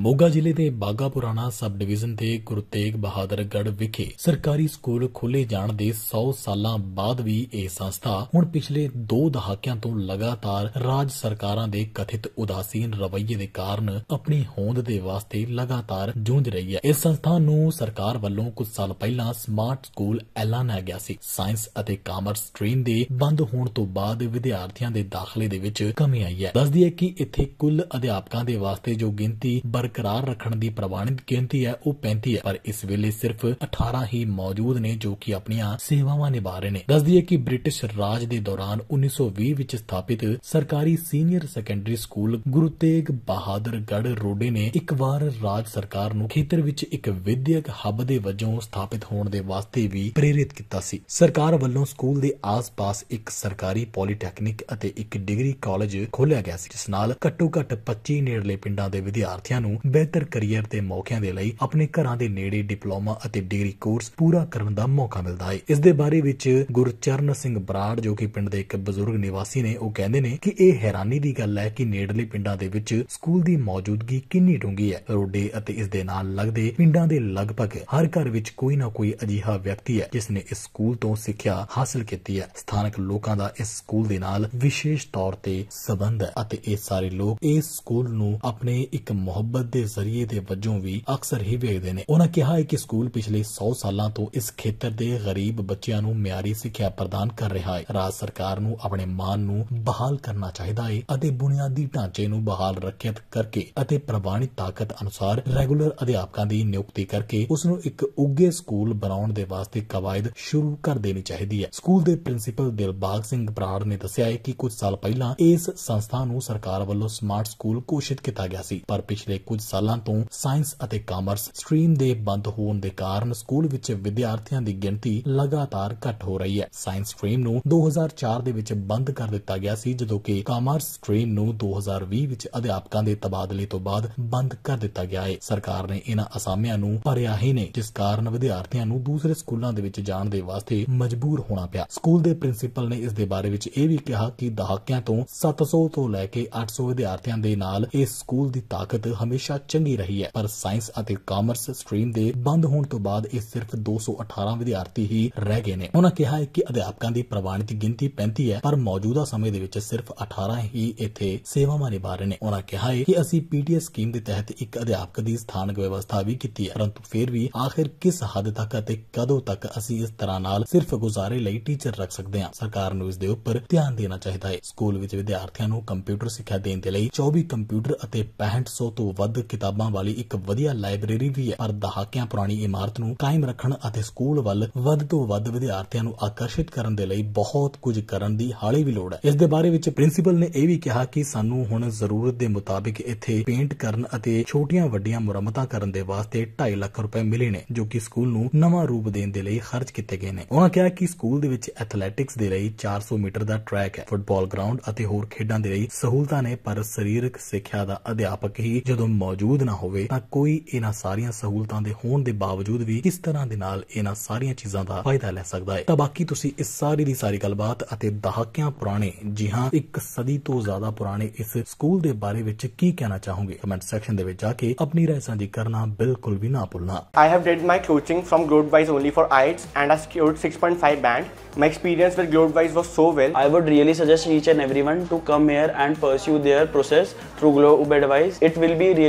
ਮੋਗਾ ਜ਼ਿਲ੍ਹੇ ਦੇ ਬਾਗਾ ਪੁਰਾਣਾ ਸਬ ਡਿਵੀਜ਼ਨ ਦੇ ਗੁਰਤੇਗ ਬਹਾਦਰਗੜ ਵਿਖੇ ਸਰਕਾਰੀ ਸਕੂਲ ਖੋਲੇ ਜਾਣ ਦੇ 100 ਸਾਲਾਂ ਬਾਅਦ ਵੀ ਇਹ ਸੰਸਥਾ ਹੁਣ ਪਿਛਲੇ 2 ਦਹਾਕਿਆਂ ਤੋਂ ਲਗਾਤਾਰ ਰਾਜ ਸਰਕਾਰਾਂ ਦੇ ਕਥਿਤ ਉਦਾਸੀਨ ਰਵੱਈਏ ਦੇ ਕਾਰਨ ਆਪਣੀ ਹੋਂਦ ਦੇ ਵਾਸਤੇ ਲਗਾਤਾਰ ਜੂਝ ਰਹੀ ਹੈ ਇਸ ਸੰਸਥਾ ਨੂੰ ਸਰਕਾਰ ਵੱਲੋਂ ਕੁਝ ਸਾਲ ਪਹਿਲਾਂ ਸਮਾਰਟ ਸਕੂਲ ਐਲਾਨਿਆ ਗਿਆ ਸੀ ਸਾਇੰਸ ਅਤੇ ਕਾਮਰਸ ਸਟ੍ਰੀਮ ਦੇ ਬੰਦ ਹੋਣ ਤੋਂ ਬਾਅਦ ਵਿਦਿਆਰਥੀਆਂ ਦੇ ਦਾਖਲੇ ਦੇ ਵਿੱਚ ਕਮੀ ਆਈ ਹੈ ਦੱਸਦੀ ਹੈ ਕਿ ਇੱਥੇ ਕੁੱਲ ਅਧਿਆਪਕਾਂ ਦੇ ਵਾਸਤੇ ਜੋ ਗਿਣਤੀ ਬਰ ਬਰਕਰਾਰ ਰੱਖਣ ਦੀ ਪ੍ਰਵਾਨਿਤ ਗਿਣਤੀ ਹੈ ਉਹ 35 ਹੈ ਪਰ ਇਸ ਵੇਲੇ ਸਿਰਫ 18 ਹੀ ਮੌਜੂਦ ਨੇ ਜੋ ਕਿ ਆਪਣੀਆਂ ਸੇਵਾਵਾਂ ਨਿਭਾ ਰਹੇ ਨੇ ਦੱਸ ਦਈਏ ਕਿ ਬ੍ਰਿਟਿਸ਼ ਰਾਜ ਦੇ ਦੌਰਾਨ 1920 ਵਿੱਚ ਸਥਾਪਿਤ ਸਰਕਾਰੀ senior secondary school Guru Tegh Bahadur ਗੜ ਰੋਡੇ ਨੇ ਇੱਕ ਵਾਰ ਰਾਜ ਸਰਕਾਰ ਨੂੰ ਖੇਤਰ ਵਿੱਚ ਇੱਕ ਵਿਦਿਅਕ ਹੱਬ ਦੇ ਵਜੋਂ ਸਥਾਪਿਤ ਹੋਣ ਦੇ ਵਾਸਤੇ ਵੀ ਪ੍ਰੇਰਿਤ ਕੀਤਾ ਸੀ ਸਰਕਾਰ ਵੱਲੋਂ ਸਕੂਲ ਦੇ ਆਸ-ਪਾਸ ਇੱਕ ਸਰਕਾਰੀ ਪੋਲੀਟੈਕਨਿਕ ਅਤੇ ਇੱਕ ਡਿਗਰੀ ਕਾਲਜ ਖੋਲ੍ਹਿਆ ਗਿਆ ਸੀ ਜਿਸ ਨਾਲ ਘੱਟੋ-ਘੱਟ 25 ਨੇੜਲੇ ਪਿੰਡਾਂ ਦੇ ਵਿਦਿਆਰਥੀਆਂ ਨੂੰ ਨੂੰ ਬਿਹਤਰ ਕੈਰੀਅਰ ਤੇ ਮੌਕਿਆਂ ਦੇ ਲਈ ਆਪਣੇ ਘਰਾਂ ਦੇ ਨੇੜੇ ਡਿਪਲੋਮਾ ਅਤੇ ਡਿਗਰੀ ਕੋਰਸ ਪੂਰਾ ਕਰਨ ਦਾ ਮੌਕਾ ਮਿਲਦਾ ਹੈ ਇਸ ਦੇ ਬਾਰੇ ਵਿੱਚ ਗੁਰਚਰਨ ਸਿੰਘ ਬਰਾੜ ਜੋ ਕਿ ਪਿੰਡ ਦੇ ਇੱਕ ਬਜ਼ੁਰਗ ਨਿਵਾਸੀ ਨੇ ਉਹ ਕਹਿੰਦੇ ਨੇ ਕਿ ਇਹ ਹੈਰਾਨੀ ਦੀ ਗੱਲ ਹੈ ਕਿ ਨੇੜਲੇ ਪਿੰਡਾਂ ਦੇ ਵਿੱਚ ਸਕੂਲ ਦੀ ਮੌਜੂਦਗੀ ਕਿੰਨੀ ਡੂੰਗੀ ਹੈ ਰੋਡੇ ਅਤੇ ਇਸ ਦੇ ਨਾਲ ਲੱਗਦੇ ਪਿੰਡਾਂ ਦੇ ਲਗਭਗ ਹਰ ਘਰ ਵਿੱਚ ਕੋਈ ਨਾ ਕੋਈ ਅਜੀਹਾ ਵਿਅਕਤੀ ਹੈ ਜਿਸ ਨੇ ਇਸ ਸਕੂਲ ਤੋਂ ਸਿੱਖਿਆ ਹਾਸਲ ਕੀਤੀ ਹੈ ਸਥਾਨਕ ਲੋਕਾਂ ਦਾ ਇਸ ਸਕੂਲ ਦੇ ਨਾਲ ਵਿਸ਼ੇਸ਼ ਤੌਰ ਤੇ ਸਬੰਧ ਹੈ ਅਤੇ ਇਹ ਸਾਰੇ ਲੋਕ ਇਸ ਸਕੂਲ ਨੂੰ ਆਪਣੇ ਇੱਕ ਮੁਹੱਬਤ ਮੁਹੱਬਤ ਦੇ ਜ਼ਰੀਏ ਦੇ ਵਜੋਂ ਵੀ ਅਕਸਰ ਹੀ ਵੇਖਦੇ ਨੇ ਉਹਨਾਂ ਕਿਹਾ ਹੈ ਕਿ ਸਕੂਲ ਪਿਛਲੇ 100 ਸਾਲਾਂ ਤੋਂ ਇਸ ਖੇਤਰ ਦੇ ਗਰੀਬ ਬੱਚਿਆਂ ਨੂੰ ਮਿਆਰੀ ਸਿੱਖਿਆ ਪ੍ਰਦਾਨ ਕਰ ਰਿਹਾ ਹੈ ਰਾਜ ਸਰਕਾਰ ਨੂੰ ਆਪਣੇ ਮਾਨ ਨੂੰ ਬਹਾਲ ਕਰਨਾ ਚਾਹੀਦਾ ਹੈ ਅਤੇ ਬੁਨਿਆਦੀ ਢਾਂਚੇ ਨੂੰ ਬਹਾਲ ਰੱਖਿਅਤ ਕਰਕੇ ਅਤੇ ਪ੍ਰਵਾਨਿਤ ਤਾਕਤ ਅਨੁਸਾਰ ਰੈਗੂਲਰ ਅਧਿਆਪਕਾਂ ਦੀ ਨਿਯੁਕਤੀ ਕਰਕੇ ਉਸ ਨੂੰ ਇੱਕ ਉੱਗੇ ਸਕੂਲ ਬਣਾਉਣ ਦੇ ਵਾਸਤੇ ਕਵਾਇਦ ਸ਼ੁਰੂ ਕਰ ਦੇਣੀ ਚਾਹੀਦੀ ਹੈ ਸਕੂਲ ਦੇ ਪ੍ਰਿੰਸੀਪਲ ਦਿਲਬਾਗ ਸਿੰਘ ਬਰਾੜ ਨੇ ਦੱਸਿਆ ਹੈ ਕਿ ਕੁਝ ਸਾਲ ਪਹਿਲਾਂ ਇਸ ਸੰਸਥਾ ਨੂੰ ਸਰਕਾਰ ਵੱਲੋਂ ਸਮਾਰਟ ਸਕੂਲ ਘੋਸ਼ਿਤ ਕੀਤਾ ਗਿਆ ਸੀ ਪਰ ਪਿਛਲੇ ਕੁਝ ਸਾਲਾਂ ਤੋਂ ਸਾਇੰਸ ਅਤੇ ਕਾਮਰਸ ਸਟਰੀਮ ਦੇ ਬੰਦ ਹੋਣ ਦੇ ਕਾਰਨ ਸਕੂਲ ਵਿੱਚ ਵਿਦਿਆਰਥੀਆਂ ਦੀ ਗਿਣਤੀ ਲਗਾਤਾਰ ਘਟ ਹੋ ਰਹੀ ਹੈ ਸਾਇੰਸ ਸਟਰੀਮ ਨੂੰ 2004 ਦੇ ਵਿੱਚ ਬੰਦ ਕਰ ਦਿੱਤਾ ਗਿਆ ਸੀ ਜਦੋਂ ਕਿ ਕਾਮਰਸ ਸਟਰੀਮ ਨੂੰ 2020 ਵਿੱਚ ਅਧਿਆਪਕਾਂ ਦੇ ਤਬਾਦਲੇ ਤੋਂ ਬਾਅਦ ਬੰਦ ਕਰ ਦਿੱਤਾ ਗਿਆ ਹੈ ਸਰਕਾਰ ਨੇ ਇਹਨਾਂ ਅਸਾਮੀਆਂ ਨੂੰ ਭਰਿਆ ਹੀ ਨਹੀਂ ਜਿਸ ਕਾਰਨ ਵਿਦਿਆਰਥੀਆਂ ਨੂੰ ਦੂਸਰੇ ਸਕੂਲਾਂ ਦੇ ਵਿੱਚ ਜਾਣ ਦੇ ਵਾਸਤੇ ਮਜਬੂਰ ਹੋਣਾ ਪਿਆ ਸਕੂਲ ਦੇ ਪ੍ਰਿੰਸੀਪਲ ਨੇ ਇਸ ਦੇ ਬਾਰੇ ਵਿੱਚ ਇਹ ਵੀ ਕਿਹਾ ਕਿ ਦਹਾਕਿਆਂ ਤੋਂ 700 ਤੋਂ ਲੈ ਕੇ 800 ਵਿਦਿਆਰਥੀਆਂ ਦੇ ਨਾਲ ਇਸ ਸਕੂਲ ਦੀ ਤਾਕਤ ਹਮੇਸ਼ਾ ਹਮੇਸ਼ਾ ਚੰਗੀ ਰਹੀ ਹੈ ਪਰ ਸਾਇੰਸ ਅਤੇ ਕਾਮਰਸ ਸਟਰੀਮ ਦੇ ਬੰਦ ਹੋਣ ਤੋਂ ਬਾਅਦ ਇਹ ਸਿਰਫ 218 ਵਿਦਿਆਰਥੀ ਹੀ ਰਹਿ ਗਏ ਨੇ ਉਹਨਾਂ ਕਿਹਾ ਹੈ ਕਿ ਅਧਿਆਪਕਾਂ ਦੀ ਪ੍ਰਵਾਨਿਤ ਗਿਣਤੀ 35 ਹੈ ਪਰ ਮੌਜੂਦਾ ਸਮੇਂ ਦੇ ਵਿੱਚ ਸਿਰਫ 18 ਹੀ ਇੱਥੇ ਸੇਵਾਵਾਂ ਨਿਭਾ ਰਹੇ ਨੇ ਉਹਨਾਂ ਕਿਹਾ ਹੈ ਕਿ ਅਸੀਂ ਪੀਟੀਐਸ ਸਕੀਮ ਦੇ ਤਹਿਤ ਇੱਕ ਅਧਿਆਪਕ ਦੀ ਸਥਾਨਕ ਵਿਵਸਥਾ ਵੀ ਕੀਤੀ ਹੈ ਪਰੰਤੂ ਫਿਰ ਵੀ ਆਖਿਰ ਕਿਸ ਹੱਦ ਤੱਕ ਅਤੇ ਕਦੋਂ ਤੱਕ ਅਸੀਂ ਇਸ ਤਰ੍ਹਾਂ ਨਾਲ ਸਿਰਫ ਗੁਜ਼ਾਰੇ ਲਈ ਟੀਚਰ ਰੱਖ ਸਕਦੇ ਹਾਂ ਸਰਕਾਰ ਨੂੰ ਇਸ ਦੇ ਉੱਪਰ ਧਿਆਨ ਦੇਣਾ ਚਾਹੀਦਾ ਹੈ ਸਕੂਲ ਵਿੱਚ ਵਿਦਿਆਰਥੀਆਂ ਨੂੰ ਕੰਪਿਊਟਰ ਸਿੱਖਿਆ ਦੇਣ ਦੇ ਲਈ 24 ਕੰਪਿਊਟਰ ਅਤੇ 6500 ਤੋਂ ਵੱਧ ਵੱਧ ਕਿਤਾਬਾਂ ਵਾਲੀ ਇੱਕ ਵਧੀਆ ਲਾਇਬ੍ਰੇਰੀ ਵੀ ਹੈ ਪਰ ਦਹਾਕਿਆਂ ਪੁਰਾਣੀ ਇਮਾਰਤ ਨੂੰ ਕਾਇਮ ਰੱਖਣ ਅਤੇ ਸਕੂਲ ਵੱਲ ਵੱਧ ਤੋਂ ਵੱਧ ਵਿਦਿਆਰਥੀਆਂ ਨੂੰ ਆਕਰਸ਼ਿਤ ਕਰਨ ਦੇ ਲਈ ਬਹੁਤ ਕੁਝ ਕਰਨ ਦੀ ਹਾਲੇ ਵੀ ਲੋੜ ਹੈ ਇਸ ਦੇ ਬਾਰੇ ਵਿੱਚ ਪ੍ਰਿੰਸੀਪਲ ਨੇ ਇਹ ਵੀ ਕਿਹਾ ਕਿ ਸਾਨੂੰ ਹੁਣ ਜ਼ਰੂਰਤ ਦੇ ਮੁਤਾਬਿਕ ਇੱਥੇ ਪੇਂਟ ਕਰਨ ਅਤੇ ਛੋਟੀਆਂ ਵੱਡੀਆਂ ਮੁਰੰਮਤਾਂ ਕਰਨ ਦੇ ਵਾਸਤੇ 2.5 ਲੱਖ ਰੁਪਏ ਮਿਲੇ ਨੇ ਜੋ ਕਿ ਸਕੂਲ ਨੂੰ ਨਵਾਂ ਰੂਪ ਦੇਣ ਦੇ ਲਈ ਖਰਚ ਕੀਤੇ ਗਏ ਨੇ ਉਹਨਾਂ ਕਿਹਾ ਕਿ ਸਕੂਲ ਦੇ ਵਿੱਚ ਐਥਲੈਟਿਕਸ ਦੇ ਲਈ 400 ਮੀਟਰ ਦਾ ਟਰੈਕ ਹੈ ਫੁੱਟਬਾਲ ਗਰਾਊਂਡ ਅਤੇ ਹੋਰ ਖੇਡਾਂ ਦੇ ਲਈ ਸਹੂਲਤਾਂ ਨੇ ਪਰ ਸਰੀਰਕ ਸਿੱਖਿਆ ਦਾ ਅਧਿਆਪਕ ਹੀ ਜਦੋਂ ਮੌਜੂਦ ਨਾ ਹੋਵੇ ਤਾਂ ਕੋਈ ਇਹਨਾਂ ਸਾਰੀਆਂ ਸਹੂਲਤਾਂ ਦੇ ਹੋਣ ਦੇ ਬਾਵਜੂਦ ਵੀ ਕਿਸ ਤਰ੍ਹਾਂ ਦੇ ਨਾਲ ਇਹਨਾਂ ਸਾਰੀਆਂ ਚੀਜ਼ਾਂ ਦਾ ਫਾਇਦਾ ਲੈ ਸਕਦਾ ਹੈ ਤਾਂ ਬਾਕੀ ਤੁਸੀਂ ਇਸ ਸਾਰੀ ਦੀ ਸਾਰੀ ਗੱਲਬਾਤ ਅਤੇ ਦਹਾਕਿਆਂ ਪੁਰਾਣੇ ਜੀ ਹਾਂ ਇੱਕ ਸਦੀ ਤੋਂ ਜ਼ਿਆਦਾ ਪੁਰਾਣੇ ਇਸ ਸਕੂਲ ਦੇ ਬਾਰੇ ਵਿੱਚ ਕੀ ਕਹਿਣਾ ਚਾਹੋਗੇ ਕਮੈਂਟ ਸੈਕਸ਼ਨ ਦੇ ਵਿੱਚ ਜਾ ਕੇ ਆਪਣੀ رائے ਸਾਂਝੀ ਕਰਨਾ ਬਿਲਕੁਲ ਵੀ ਨਾ ਭੁੱਲਣਾ I have did my coaching from Globewise only for IELTS and I secured 6.5 band my experience with Globewise was so well I would really suggest each and everyone to come here and pursue their process through Globewise it will be really